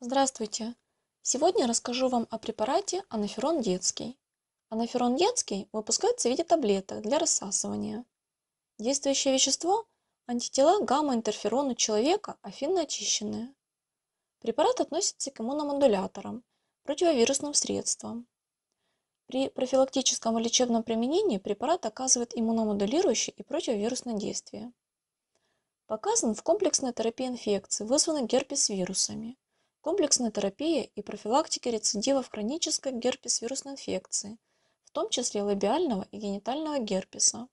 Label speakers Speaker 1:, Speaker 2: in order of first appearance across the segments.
Speaker 1: Здравствуйте! Сегодня расскажу вам о препарате анаферон детский. Анаферон детский выпускается в виде таблеток для рассасывания. Действующее вещество – антитела гамма-интерферона человека, афинно очищенные. Препарат относится к иммуномодуляторам, противовирусным средствам. При профилактическом и лечебном применении препарат оказывает иммуномодулирующее и противовирусное действие. Показан в комплексной терапии инфекций, вызванных герпес-вирусами, комплексной терапии и профилактике рецидивов хронической герпес-вирусной инфекции, в том числе лабиального и генитального герпеса,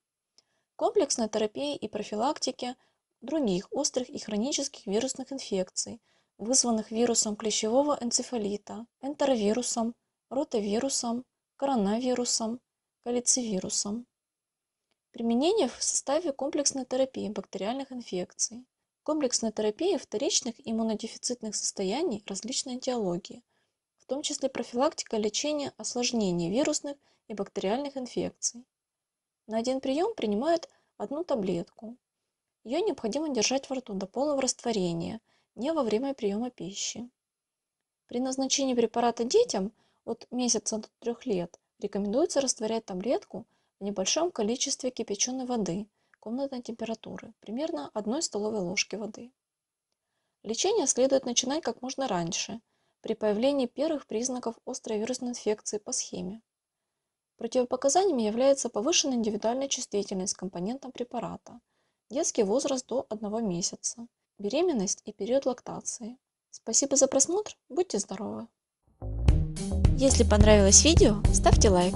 Speaker 1: комплексной терапии и профилактике других острых и хронических вирусных инфекций, вызванных вирусом клещевого энцефалита, энтеровирусом, ротавирусом, коронавирусом, калицевирусом. Применение в составе комплексной терапии бактериальных инфекций. Комплексная терапия вторичных иммунодефицитных состояний различной этиологии, в том числе профилактика лечения осложнений вирусных и бактериальных инфекций. На один прием принимают одну таблетку. Ее необходимо держать во рту до полного растворения, не во время приема пищи. При назначении препарата детям от месяца до трех лет рекомендуется растворять таблетку в небольшом количестве кипяченой воды – комнатной температуры, примерно 1 столовой ложки воды. Лечение следует начинать как можно раньше, при появлении первых признаков острой вирусной инфекции по схеме. Противопоказаниями является повышенная индивидуальная чувствительность к компонентам препарата, детский возраст до 1 месяца, беременность и период лактации. Спасибо за просмотр, будьте здоровы! Если понравилось видео, ставьте лайк.